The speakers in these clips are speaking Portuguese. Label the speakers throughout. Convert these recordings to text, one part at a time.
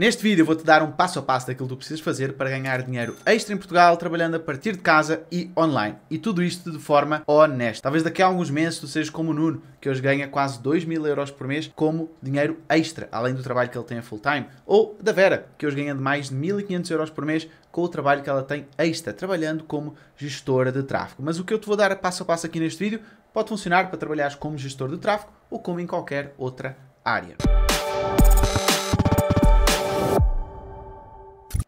Speaker 1: Neste vídeo vou-te dar um passo a passo daquilo que tu precisas fazer para ganhar dinheiro extra em Portugal, trabalhando a partir de casa e online. E tudo isto de forma honesta. Talvez daqui a alguns meses tu sejas como o Nuno, que hoje ganha quase 2 mil euros por mês como dinheiro extra, além do trabalho que ele tem a full time. Ou da Vera, que hoje ganha de mais de 1.500 euros por mês com o trabalho que ela tem extra, trabalhando como gestora de tráfego. Mas o que eu te vou dar passo a passo aqui neste vídeo pode funcionar para trabalhares como gestor de tráfego ou como em qualquer outra área.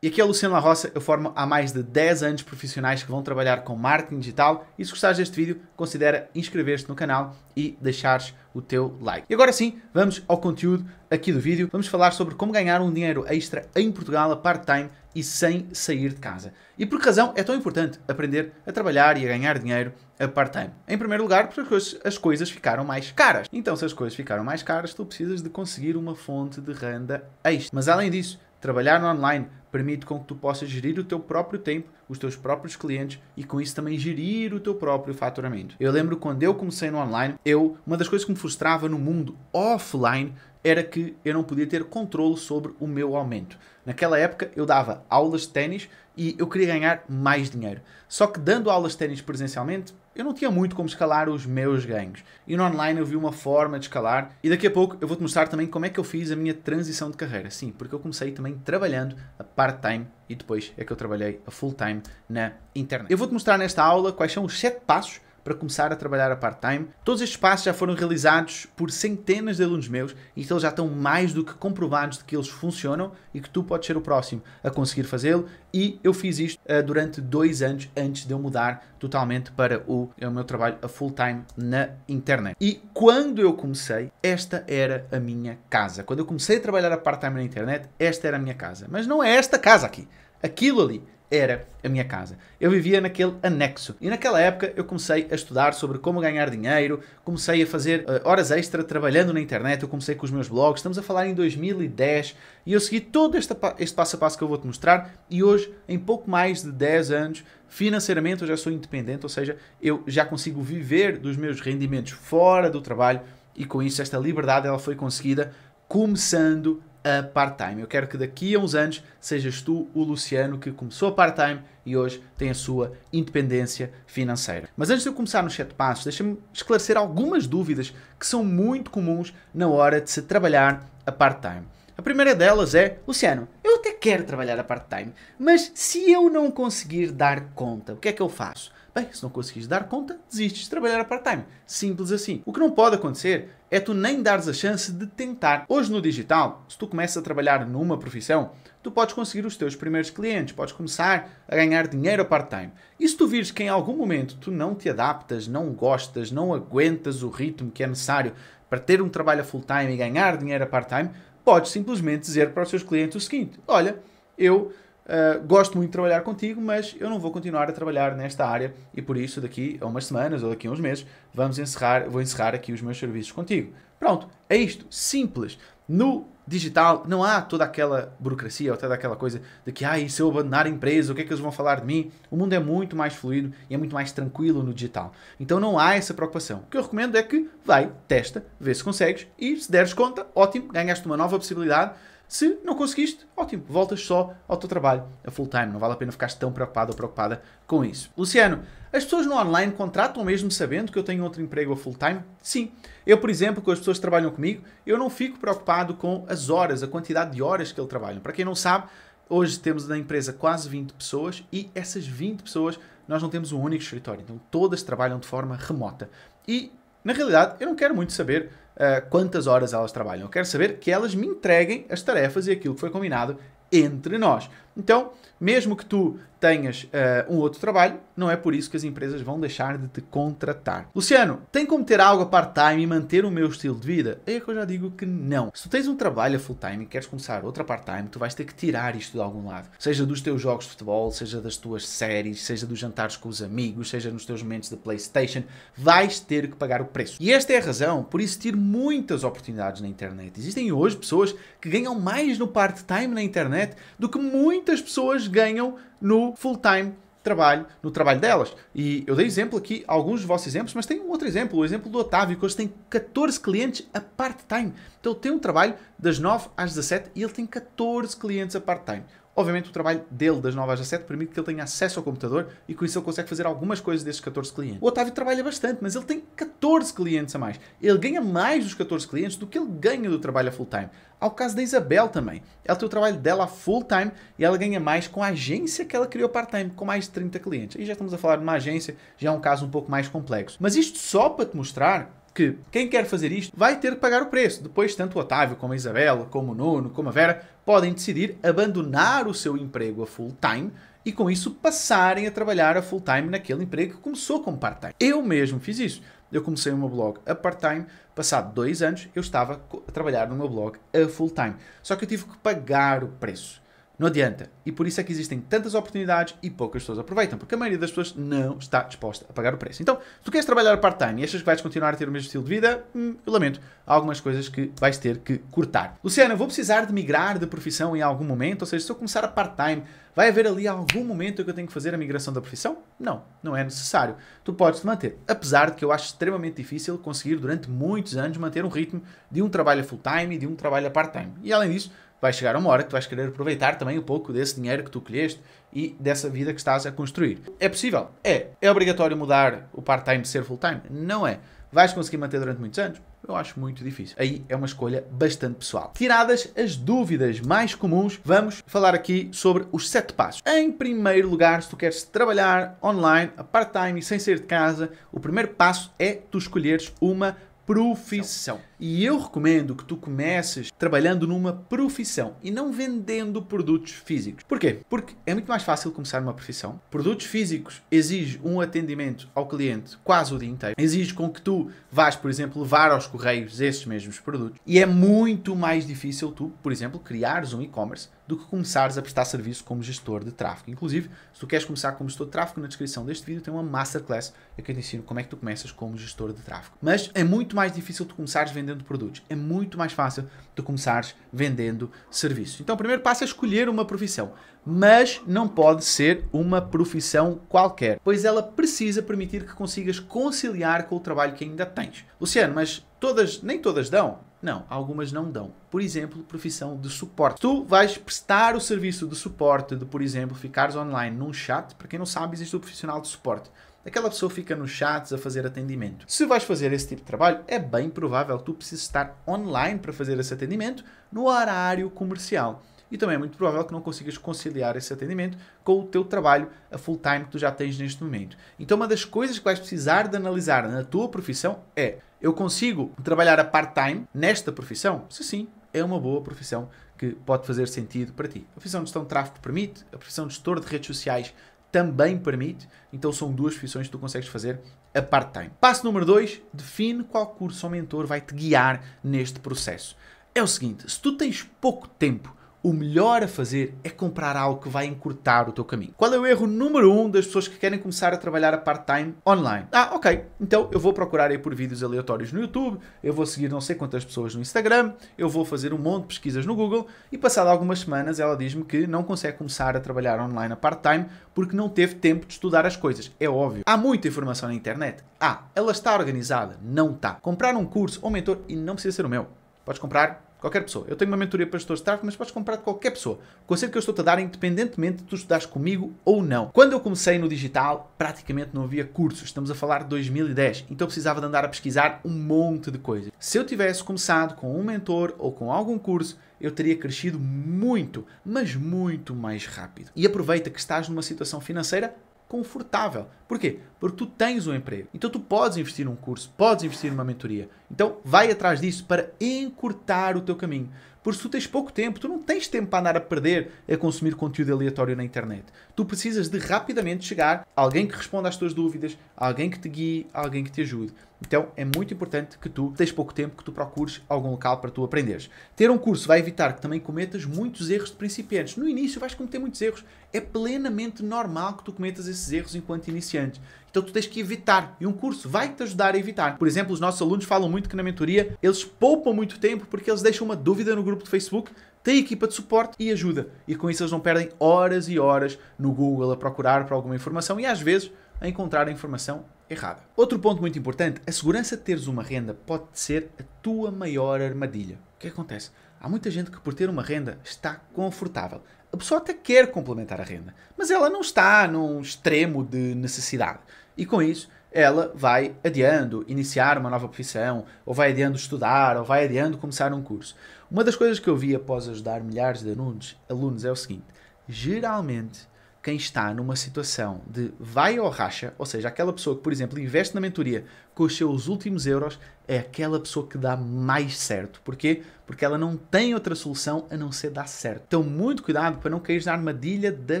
Speaker 1: E aqui é Luciano La Roça, eu formo há mais de 10 anos profissionais que vão trabalhar com marketing digital e se gostares deste vídeo, considera inscrever-te no canal e deixares o teu like. E agora sim, vamos ao conteúdo aqui do vídeo. Vamos falar sobre como ganhar um dinheiro extra em Portugal a part-time e sem sair de casa. E por que razão é tão importante aprender a trabalhar e a ganhar dinheiro a part-time? Em primeiro lugar, porque as coisas ficaram mais caras. Então, se as coisas ficaram mais caras, tu precisas de conseguir uma fonte de renda extra. Mas além disso, trabalhar online permite com que tu possas gerir o teu próprio tempo, os teus próprios clientes e com isso também gerir o teu próprio faturamento. Eu lembro quando eu comecei no online, eu uma das coisas que me frustrava no mundo offline era que eu não podia ter controle sobre o meu aumento. Naquela época eu dava aulas de ténis e eu queria ganhar mais dinheiro. Só que dando aulas de ténis presencialmente, eu não tinha muito como escalar os meus ganhos. E no online eu vi uma forma de escalar. E daqui a pouco eu vou-te mostrar também como é que eu fiz a minha transição de carreira. Sim, porque eu comecei também trabalhando a part-time e depois é que eu trabalhei a full-time na internet. Eu vou-te mostrar nesta aula quais são os 7 passos para começar a trabalhar a part-time. Todos estes passos já foram realizados por centenas de alunos meus e então já estão mais do que comprovados de que eles funcionam e que tu podes ser o próximo a conseguir fazê-lo. E eu fiz isto uh, durante dois anos antes de eu mudar totalmente para o, o meu trabalho a full-time na internet. E quando eu comecei, esta era a minha casa. Quando eu comecei a trabalhar a part-time na internet, esta era a minha casa. Mas não é esta casa aqui. Aquilo ali era a minha casa. Eu vivia naquele anexo e naquela época eu comecei a estudar sobre como ganhar dinheiro, comecei a fazer uh, horas extra trabalhando na internet, eu comecei com os meus blogs, estamos a falar em 2010 e eu segui todo este, este passo a passo que eu vou te mostrar e hoje, em pouco mais de 10 anos, financeiramente eu já sou independente, ou seja, eu já consigo viver dos meus rendimentos fora do trabalho e com isso esta liberdade ela foi conseguida começando a part-time. Eu quero que daqui a uns anos sejas tu o Luciano que começou a part-time e hoje tem a sua independência financeira. Mas antes de eu começar nos 7 passos, deixa-me esclarecer algumas dúvidas que são muito comuns na hora de se trabalhar a part-time. A primeira delas é, Luciano, eu até quero trabalhar a part-time, mas se eu não conseguir dar conta, o que é que eu faço? Bem, se não conseguires dar conta, desistes de trabalhar a part-time. Simples assim. O que não pode acontecer é tu nem dares a chance de tentar. Hoje no digital, se tu começas a trabalhar numa profissão, tu podes conseguir os teus primeiros clientes, podes começar a ganhar dinheiro a part-time. E se tu vires que em algum momento tu não te adaptas, não gostas, não aguentas o ritmo que é necessário para ter um trabalho a full-time e ganhar dinheiro a part-time, podes simplesmente dizer para os teus clientes o seguinte: olha, eu eh, gosto muito de trabalhar contigo, mas eu não vou continuar a trabalhar nesta área e por isso daqui a umas semanas ou daqui a uns meses vamos encerrar, vou encerrar aqui os meus serviços contigo. Pronto, é isto, simples. No digital não há toda aquela burocracia ou toda aquela coisa de que ah, se eu abandonar a empresa, o que é que eles vão falar de mim? O mundo é muito mais fluido e é muito mais tranquilo no digital. Então não há essa preocupação. O que eu recomendo é que vai, testa, vê se consegues e se deres conta, ótimo, ganhaste uma nova possibilidade se não conseguiste, ótimo, voltas só ao teu trabalho a full time. Não vale a pena ficar tão preocupado ou preocupada com isso. Luciano, as pessoas no online contratam mesmo sabendo que eu tenho outro emprego a full time? Sim. Eu, por exemplo, com as pessoas que trabalham comigo, eu não fico preocupado com as horas, a quantidade de horas que ele trabalham. Para quem não sabe, hoje temos na empresa quase 20 pessoas e essas 20 pessoas nós não temos um único escritório. Então todas trabalham de forma remota. E, na realidade, eu não quero muito saber uh, quantas horas elas trabalham. Eu quero saber que elas me entreguem as tarefas e aquilo que foi combinado entre nós. Então, mesmo que tu tenhas uh, um outro trabalho, não é por isso que as empresas vão deixar de te contratar. Luciano, tem como ter algo a part-time e manter o meu estilo de vida? É que eu já digo que não. Se tu tens um trabalho a full-time e queres começar outra part-time, tu vais ter que tirar isto de algum lado. Seja dos teus jogos de futebol, seja das tuas séries, seja dos jantares com os amigos, seja nos teus momentos de Playstation, vais ter que pagar o preço. E esta é a razão por existir muitas oportunidades na internet. Existem hoje pessoas que ganham mais no part-time na internet do que muito muitas pessoas ganham no full-time trabalho, no trabalho delas. E eu dei exemplo aqui, alguns dos vossos exemplos, mas tem um outro exemplo, o exemplo do Otávio, que hoje tem 14 clientes a part-time. Então ele tem um trabalho das 9 às 17 e ele tem 14 clientes a part-time. Obviamente o trabalho dele das 9 às 7 permite que ele tenha acesso ao computador e com isso ele consegue fazer algumas coisas desses 14 clientes. O Otávio trabalha bastante, mas ele tem 14 clientes a mais. Ele ganha mais dos 14 clientes do que ele ganha do trabalho a full time. Ao caso da Isabel também. Ela tem o trabalho dela a full time e ela ganha mais com a agência que ela criou part-time, com mais de 30 clientes. Aí já estamos a falar de uma agência, já é um caso um pouco mais complexo. Mas isto só para te mostrar que quem quer fazer isto vai ter que pagar o preço. Depois, tanto o Otávio, como a Isabela, como o Nuno, como a Vera, podem decidir abandonar o seu emprego a full time e com isso passarem a trabalhar a full time naquele emprego que começou como part-time. Eu mesmo fiz isso. Eu comecei o meu blog a part-time, passado dois anos eu estava a trabalhar no meu blog a full time. Só que eu tive que pagar o preço. Não adianta. E por isso é que existem tantas oportunidades e poucas pessoas aproveitam, porque a maioria das pessoas não está disposta a pagar o preço. Então, se tu queres trabalhar part-time e achas que vais continuar a ter o mesmo estilo de vida, hum, eu lamento, há algumas coisas que vais ter que cortar. Luciana, vou precisar de migrar de profissão em algum momento? Ou seja, se eu começar a part-time, vai haver ali algum momento que eu tenho que fazer a migração da profissão? Não, não é necessário. Tu podes te manter. Apesar de que eu acho extremamente difícil conseguir durante muitos anos manter um ritmo de um trabalho a full-time e de um trabalho a part-time. E além disso, Vai chegar uma hora que tu vais querer aproveitar também um pouco desse dinheiro que tu colheste e dessa vida que estás a construir. É possível? É. É obrigatório mudar o part-time para ser full-time? Não é. Vais conseguir manter durante muitos anos? Eu acho muito difícil. Aí é uma escolha bastante pessoal. Tiradas as dúvidas mais comuns, vamos falar aqui sobre os sete passos. Em primeiro lugar, se tu queres trabalhar online, a part-time e sem sair de casa, o primeiro passo é tu escolheres uma profissão. E eu recomendo que tu comeces trabalhando numa profissão e não vendendo produtos físicos. Porquê? Porque é muito mais fácil começar numa profissão. Produtos físicos exigem um atendimento ao cliente quase o dia inteiro. Exige com que tu vás, por exemplo, levar aos correios esses mesmos produtos. E é muito mais difícil tu, por exemplo, criares um e-commerce do que começares a prestar serviço como gestor de tráfego. Inclusive, se tu queres começar como gestor de tráfego, na descrição deste vídeo tem uma masterclass em que eu te ensino como é que tu começas como gestor de tráfego. Mas é muito mais difícil tu começares vendendo vendendo produtos. É muito mais fácil tu começares vendendo serviços. Então, o primeiro passo é escolher uma profissão, mas não pode ser uma profissão qualquer, pois ela precisa permitir que consigas conciliar com o trabalho que ainda tens. Luciano, mas todas, nem todas dão. Não, algumas não dão. Por exemplo, profissão de suporte. Tu vais prestar o serviço de suporte de, por exemplo, ficares online num chat. Para quem não sabe, existe o profissional de suporte. Aquela pessoa fica nos chats a fazer atendimento. Se vais fazer esse tipo de trabalho, é bem provável que tu precises estar online para fazer esse atendimento no horário comercial. E também é muito provável que não consigas conciliar esse atendimento com o teu trabalho a full time que tu já tens neste momento. Então, uma das coisas que vais precisar de analisar na tua profissão é: eu consigo trabalhar a part-time nesta profissão? Se sim, é uma boa profissão que pode fazer sentido para ti. A profissão de gestão de tráfego permite, a profissão de gestor de redes sociais também permite. Então são duas profissões que tu consegues fazer a part-time. Passo número 2, define qual curso ou mentor vai te guiar neste processo. É o seguinte, se tu tens pouco tempo o melhor a fazer é comprar algo que vai encurtar o teu caminho. Qual é o erro número um das pessoas que querem começar a trabalhar a part-time online? Ah, ok, então eu vou procurar aí por vídeos aleatórios no YouTube, eu vou seguir não sei quantas pessoas no Instagram, eu vou fazer um monte de pesquisas no Google e passado algumas semanas ela diz-me que não consegue começar a trabalhar online a part-time porque não teve tempo de estudar as coisas. É óbvio. Há muita informação na internet. Ah, ela está organizada? Não está. Comprar um curso ou mentor e não precisa ser o meu. Podes comprar Qualquer pessoa. Eu tenho uma mentoria para gestores de tráfego, mas podes comprar de qualquer pessoa. O conselho que eu estou-te a dar, independentemente de tu estudares comigo ou não. Quando eu comecei no digital, praticamente não havia cursos. Estamos a falar de 2010. Então eu precisava de andar a pesquisar um monte de coisas. Se eu tivesse começado com um mentor ou com algum curso, eu teria crescido muito, mas muito mais rápido. E aproveita que estás numa situação financeira confortável. Porquê? Porque tu tens um emprego. Então tu podes investir num curso, podes investir numa mentoria. Então, vai atrás disso para encurtar o teu caminho. Por se tu tens pouco tempo, tu não tens tempo para andar a perder a consumir conteúdo aleatório na internet. Tu precisas de rapidamente chegar a alguém que responda às tuas dúvidas, a alguém que te guie, a alguém que te ajude. Então é muito importante que tu tens pouco tempo que tu procures algum local para tu aprenderes. Ter um curso vai evitar que também cometas muitos erros de principiantes. No início vais cometer muitos erros. É plenamente normal que tu cometas esses erros enquanto iniciante. Então tu tens que evitar. E um curso vai te ajudar a evitar. Por exemplo, os nossos alunos falam muito muito que na mentoria, eles poupam muito tempo porque eles deixam uma dúvida no grupo do Facebook, têm equipa de suporte e ajuda. E com isso eles não perdem horas e horas no Google a procurar por alguma informação e às vezes a encontrar a informação errada. Outro ponto muito importante, a segurança de teres uma renda pode ser a tua maior armadilha. O que acontece? Há muita gente que por ter uma renda está confortável. A pessoa até quer complementar a renda, mas ela não está num extremo de necessidade. E com isso, ela vai adiando iniciar uma nova profissão, ou vai adiando estudar, ou vai adiando começar um curso. Uma das coisas que eu vi após ajudar milhares de alunos, alunos é o seguinte: geralmente quem está numa situação de vai ou racha, ou seja, aquela pessoa que, por exemplo, investe na mentoria com os seus últimos euros, é aquela pessoa que dá mais certo. Porquê? Porque ela não tem outra solução a não ser dar certo. Então, muito cuidado para não cair na armadilha da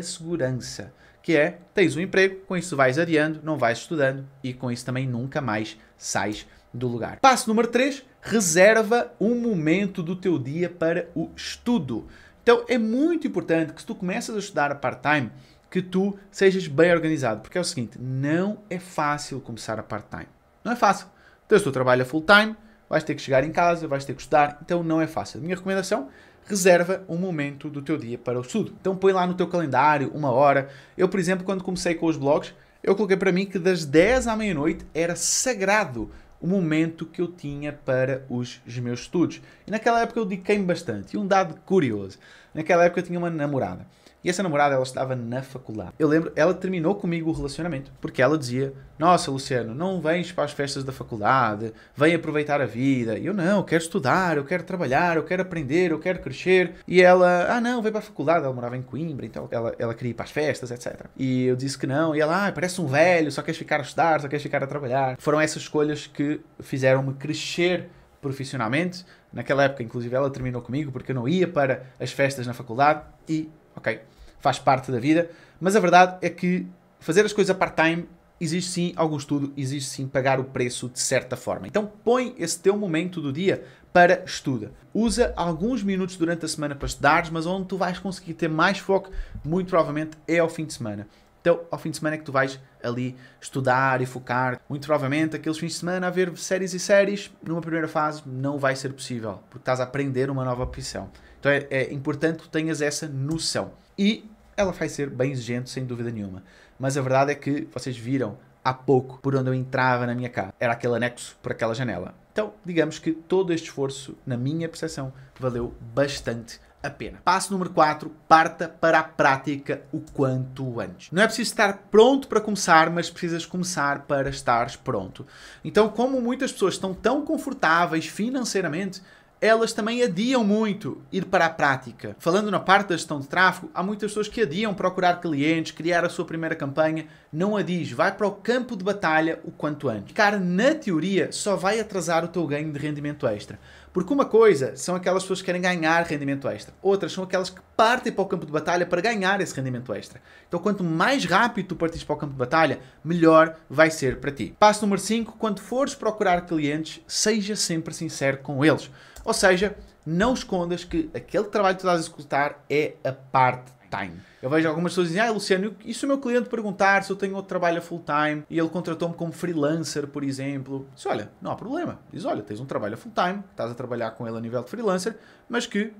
Speaker 1: segurança que é tens um emprego, com isso vais adiando, não vais estudando e com isso também nunca mais sais do lugar. Passo número 3, reserva um momento do teu dia para o estudo. Então é muito importante que se tu começas a estudar a part-time, que tu sejas bem organizado, porque é o seguinte, não é fácil começar a part-time. Não é fácil. Então se tu trabalha full-time, vais ter que chegar em casa, vais ter que estudar, então não é fácil. A minha recomendação reserva um momento do teu dia para o estudo. Então põe lá no teu calendário uma hora. Eu, por exemplo, quando comecei com os blogs, eu coloquei para mim que das 10 à meia-noite era sagrado o momento que eu tinha para os, meus estudos. E naquela época eu dediquei-me bastante. E um dado curioso, naquela época eu tinha uma namorada. E essa namorada, ela estava na faculdade. Eu lembro, ela terminou comigo o relacionamento, porque ela dizia: Nossa, Luciano, não vens para as festas da faculdade, vem aproveitar a vida. E eu não, eu quero estudar, eu quero trabalhar, eu quero aprender, eu quero crescer. E ela: Ah, não, vem para a faculdade. Ela morava em Coimbra, então ela, ela queria ir para as festas, etc. E eu disse que não. E ela: Ah, parece um velho, só queres ficar a estudar, só queres ficar a trabalhar. Foram essas escolhas que fizeram-me crescer profissionalmente. Naquela época, inclusive, ela terminou comigo porque eu não ia para as festas na faculdade e, ok, faz parte da vida. Mas a verdade é que fazer as coisas part-time exige sim algum estudo, exige sim pagar o preço de certa forma. Então põe esse teu momento do dia para estuda. Usa alguns minutos durante a semana para estudares, mas onde tu vais conseguir ter mais foco, muito provavelmente é ao fim de semana. Então, ao fim de semana é que tu vais ali estudar e focar. Muito provavelmente, aqueles fins de semana a ver séries e séries, numa primeira fase não vai ser possível, porque estás a aprender uma nova profissão. Então é, é importante que tu tenhas essa noção e ela vai ser bem exigente, sem dúvida nenhuma. Mas a verdade é que vocês viram há pouco por onde eu entrava na minha casa. Era aquele anexo por aquela janela. Então, digamos que todo este esforço, na minha percepção, valeu bastante a pena. Passo número 4, parta para a prática o quanto antes. Não é preciso estar pronto para começar, mas precisas começar para estar pronto. Então, como muitas pessoas estão tão confortáveis financeiramente, elas também adiam muito ir para a prática. Falando na parte da gestão de tráfego, há muitas pessoas que adiam procurar clientes, criar a sua primeira campanha. Não adies, vai para o campo de batalha o quanto antes. Cara, na teoria, só vai atrasar o teu ganho de rendimento extra. Porque uma coisa são aquelas pessoas que querem ganhar rendimento extra, outras são aquelas que partem para o campo de batalha para ganhar esse rendimento extra. Então, quanto mais rápido tu partires para o campo de batalha, melhor vai ser para ti. Passo número 5: quando fores procurar clientes, seja sempre sincero com eles. Ou seja, não escondas que aquele trabalho que tu estás a executar é a part time. Eu vejo algumas pessoas dizem, ah, Luciano, e se o meu cliente perguntar se eu tenho outro trabalho a full time e ele contratou-me como freelancer, por exemplo? Diz, olha, não há problema. Diz, olha, tens um trabalho a full time, estás a trabalhar com ele a nível de freelancer, mas que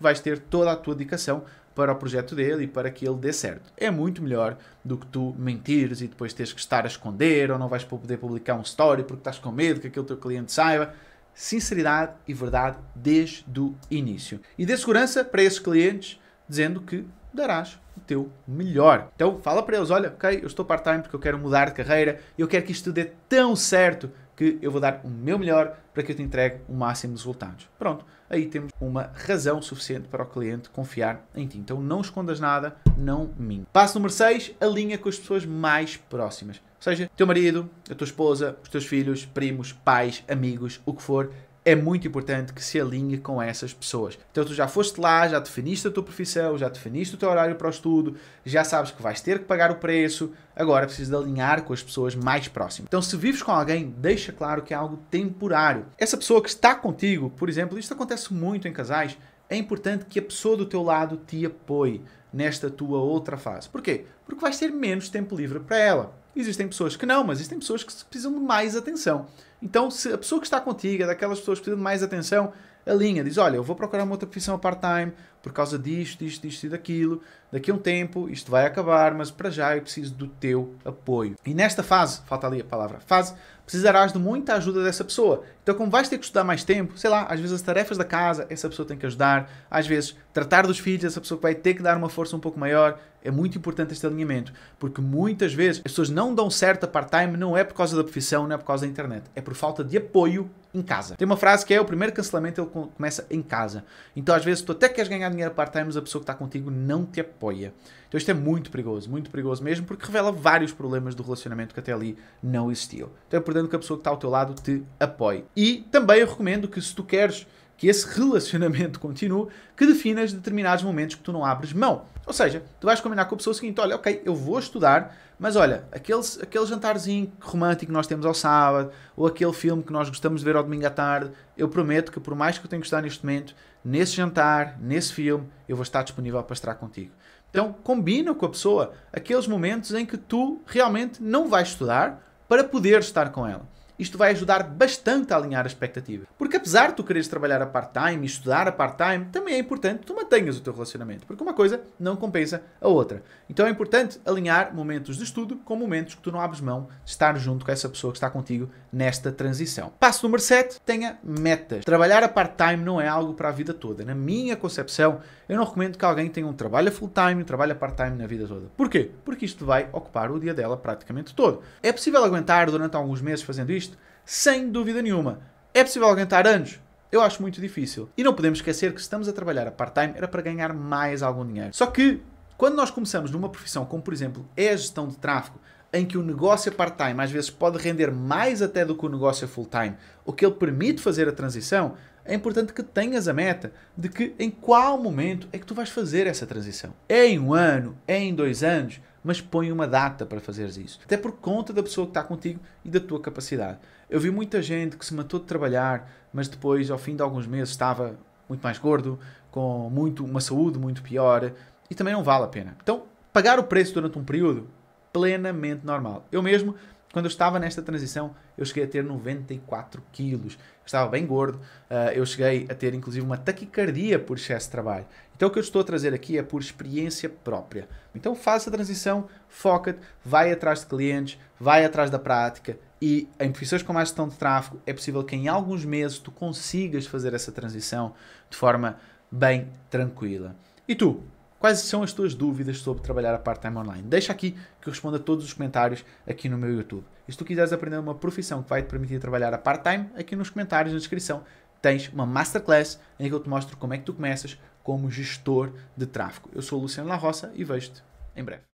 Speaker 1: vais ter toda a tua dedicação para o projeto dele e para que ele dê certo. É muito melhor do que tu mentires e depois tens que estar a esconder ou não vais poder publicar um story porque estás com medo que aquele teu cliente saiba sinceridade e verdade desde o início. E dê segurança para esses clientes dizendo que darás o teu melhor. Então fala para eles, olha, ok, eu estou part-time porque eu quero mudar de carreira, eu quero que isto dê tão certo que eu vou dar o meu melhor para que eu te entregue o máximo de resultados. Pronto aí temos uma razão suficiente para o cliente confiar em ti. Então não escondas nada, não minta. Passo número 6, alinha com as pessoas mais próximas. Ou seja, teu marido, a tua esposa, os teus filhos, primos, pais, amigos, o que for, é muito importante que se alinhe com essas pessoas. Então tu já foste lá, já definiste a tua profissão, já definiste o teu horário para o estudo, já sabes que vais ter que pagar o preço, agora precisas de alinhar com as pessoas mais próximas. Então se vives com alguém, deixa claro que é algo temporário. Essa pessoa que está contigo, por exemplo, isto acontece muito em casais, é importante que a pessoa do teu lado te apoie nesta tua outra fase. Porquê? Porque vais ter menos tempo livre para ela. Existem pessoas que não, mas existem pessoas que precisam de mais atenção. Então, se a pessoa que está contigo é daquelas pessoas que precisam de mais atenção, alinha, diz: Olha, eu vou procurar uma outra profissão part-time, por causa disto, disto, disto e daquilo. Daqui a um tempo isto vai acabar, mas para já eu preciso do teu apoio. E nesta fase, falta ali a palavra fase, precisarás de muita ajuda dessa pessoa. Então, como vais ter que estudar mais tempo, sei lá, às vezes as tarefas da casa, essa pessoa tem que ajudar, às vezes tratar dos filhos, essa pessoa vai ter que dar uma força um pouco maior. É muito importante este alinhamento, porque muitas vezes as pessoas não dão certo a part-time, não é por causa da profissão, não é por causa da internet, é por falta de apoio em casa. Tem uma frase que é o primeiro cancelamento ele começa em casa. Então, às vezes, tu até queres ganhar dinheiro part-time, mas a pessoa que está contigo não te apoia. Então isto é muito perigoso, muito perigoso mesmo, porque revela vários problemas do relacionamento que até ali não existiam. Então é importante que a pessoa que está ao teu lado te apoie. E também eu recomendo que se tu queres que esse relacionamento continue, que definas determinados momentos que tu não abres mão. Ou seja, tu vais combinar com a pessoa o seguinte: olha, ok, eu vou estudar, mas olha, aqueles, aquele jantarzinho romântico que nós temos ao sábado, ou aquele filme que nós gostamos de ver ao domingo à tarde, eu prometo que por mais que eu tenha que estar neste momento, nesse jantar, nesse filme, eu vou estar disponível para estar contigo. Então, combina com a pessoa aqueles momentos em que tu realmente não vais estudar para poder estar com ela isto vai ajudar bastante a alinhar a expectativa. Porque apesar de tu quereres trabalhar a part-time e estudar a part-time, também é importante que tu mantenhas o teu relacionamento, porque uma coisa não compensa a outra. Então é importante alinhar momentos de estudo com momentos que tu não abres mão de estar junto com essa pessoa que está contigo nesta transição. Passo número 7, tenha metas. Trabalhar a part-time não é algo para a vida toda. Na minha concepção, eu não recomendo que alguém tenha um trabalho a full-time e um trabalho a part-time na vida toda. Porquê? Porque isto vai ocupar o dia dela praticamente todo. É possível aguentar durante alguns meses fazendo isto? Sem dúvida nenhuma. É possível aguentar anos? Eu acho muito difícil. E não podemos esquecer que se estamos a trabalhar a part-time era para ganhar mais algum dinheiro. Só que, quando nós começamos numa profissão como, por exemplo, é a gestão de tráfego, em que o negócio é part-time às vezes pode render mais até do que o negócio é full-time, o que ele permite fazer a transição, é importante que tenhas a meta de que em qual momento é que tu vais fazer essa transição. É em um ano, é em dois anos, mas põe uma data para fazeres isso. Até por conta da pessoa que está contigo e da tua capacidade. Eu vi muita gente que se matou de trabalhar, mas depois, ao fim de alguns meses, estava muito mais gordo, com muito, uma saúde muito pior, e também não vale a pena. Então, pagar o preço durante um período plenamente normal. Eu mesmo, quando eu estava nesta transição, eu cheguei a ter 94 quilos. estava bem gordo, eh, eu cheguei a ter inclusive uma taquicardia por excesso de trabalho. Então o que eu estou a trazer aqui é por experiência própria. Então faça a transição, foca-te, vai atrás de clientes, vai atrás da prática, e em profissões com mais gestão de tráfego, é possível que em alguns meses tu consigas fazer essa transição de forma bem tranquila. E tu, Quais são as tuas dúvidas sobre trabalhar a part-time online? Deixa aqui que eu respondo a todos os comentários aqui no meu YouTube. E se tu quiseres aprender uma profissão que vai te permitir trabalhar a part-time, aqui nos comentários, na descrição, tens uma masterclass em que eu te mostro como é que tu começas como gestor de tráfego. Eu sou o Luciano La Roça e vejo-te em breve.